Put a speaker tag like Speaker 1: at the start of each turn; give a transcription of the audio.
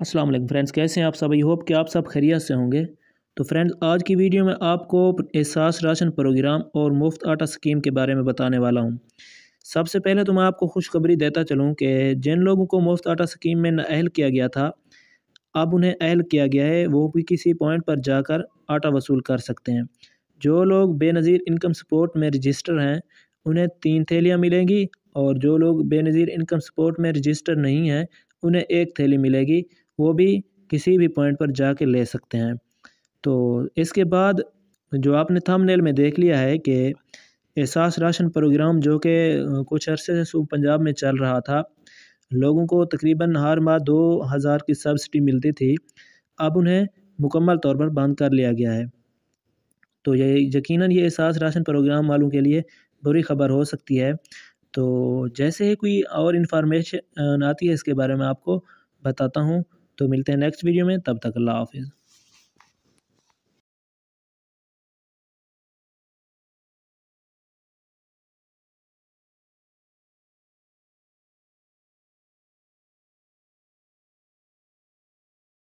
Speaker 1: अस्सलाम वालेकुम फ्रेंड्स कैसे हैं आप सब आई होप कि आप सब खैरियत से होंगे तो फ्रेंड्स आज की वीडियो में आपको एहसास राशन प्रोग्राम और मुफ्त आटा स्कीम के बारे में बताने वाला हूं सबसे पहले तो मैं आपको खुशखबरी देता चलूं कि जिन लोगों को मुफ्त आटा स्कीम में नाअहल किया गया था अब उन्हें अहल किया गया है वो भी किसी पॉइंट पर जाकर आटा वसूल कर सकते हैं जो लोग बेनज़ीर इनकम सपोर्ट में रजिस्टर हैं उन्हें तीन थैलियाँ मिलेंगी और जो लोग बेनज़ीर इनकम सपोर्ट में रजिस्टर नहीं हैं उन्हें एक थैली मिलेगी वो भी किसी भी पॉइंट पर जा कर ले सकते हैं तो इसके बाद जो आपने थंबनेल में देख लिया है कि एहसास राशन प्रोग्राम जो कि कुछ अरसे से सूब पंजाब में चल रहा था लोगों को तकरीबन हर माह दो हज़ार की सब्सिडी मिलती थी अब उन्हें मुकम्मल तौर पर बंद कर लिया गया है तो ये यकीनन ये एहसास राशन प्रोग्राम वालों के लिए बुरी खबर हो सकती है तो जैसे ही कोई और इन्फॉर्मेशन आती है इसके बारे में आपको बताता हूँ तो मिलते हैं नेक्स्ट वीडियो में तब तक अल्लाह हाफिज़